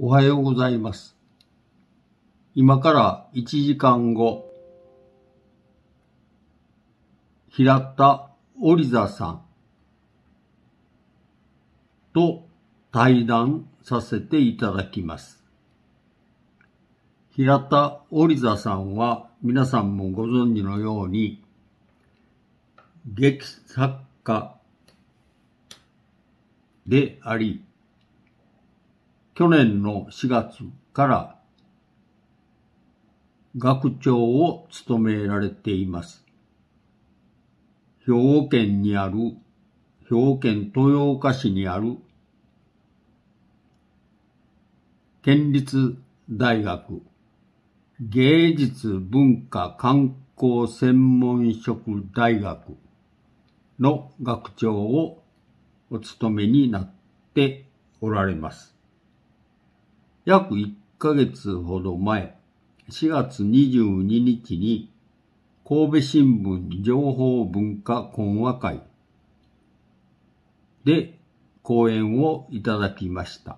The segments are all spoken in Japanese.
おはようございます。今から1時間後、平田織ザさんと対談させていただきます。平田織ザさんは皆さんもご存知のように、劇作家であり、去年の4月から学長を務められています。兵庫県にある、兵庫県豊岡市にある、県立大学芸術文化観光専門職大学の学長をお務めになっておられます。約1ヶ月ほど前、4月22日に、神戸新聞情報文化懇話会で講演をいただきました。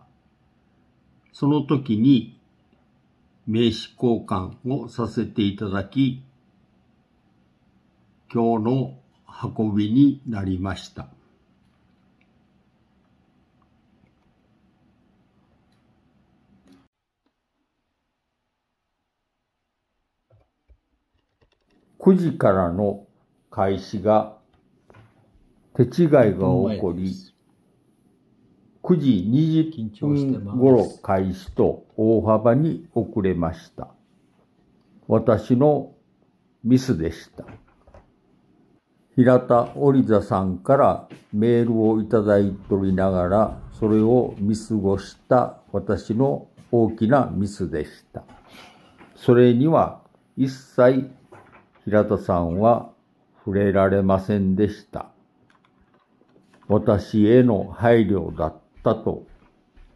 その時に名刺交換をさせていただき、今日の運びになりました。9時からの開始が手違いが起こり、9時20分頃開始と大幅に遅れました。私のミスでした。平田織田さんからメールをいただいておりながら、それを見過ごした私の大きなミスでした。それには一切平田さんは触れられませんでした。私への配慮だったと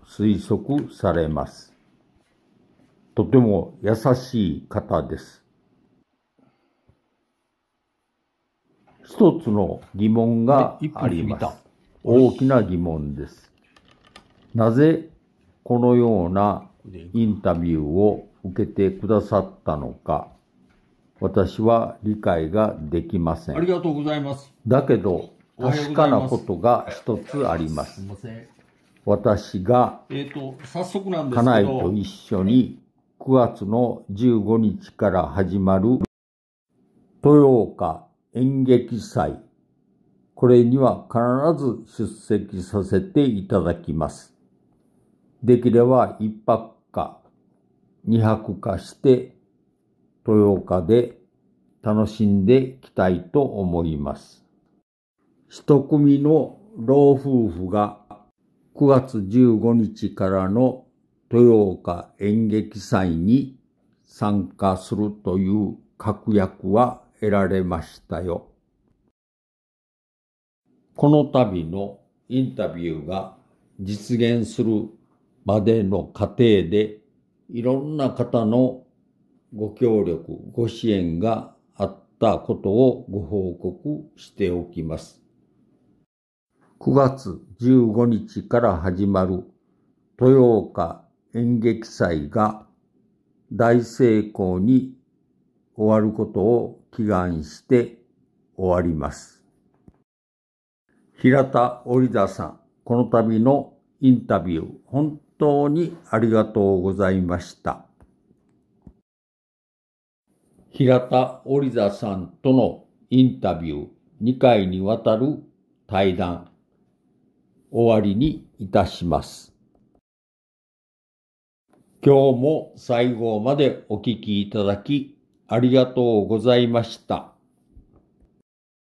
推測されます。とても優しい方です。一つの疑問があります。大きな疑問です。なぜこのようなインタビューを受けてくださったのか。私は理解ができません。ありがとうございます。だけど、確かなことが一つあります。すま私が、えっ、と、早速なんですけど、家内と一緒に9月の15日から始まる豊岡演劇祭。これには必ず出席させていただきます。できれば一泊か二泊かして豊岡で楽しんできたいと思います。一組の老夫婦が9月15日からの豊岡演劇祭に参加するという確約は得られましたよ。この度のインタビューが実現するまでの過程でいろんな方のご協力、ご支援があったことをご報告しておきます。9月15日から始まる豊岡演劇祭が大成功に終わることを祈願して終わります。平田織田さん、この度のインタビュー、本当にありがとうございました。平田織座さんとのインタビュー2回にわたる対談、終わりにいたします。今日も最後までお聞きいただきありがとうございました。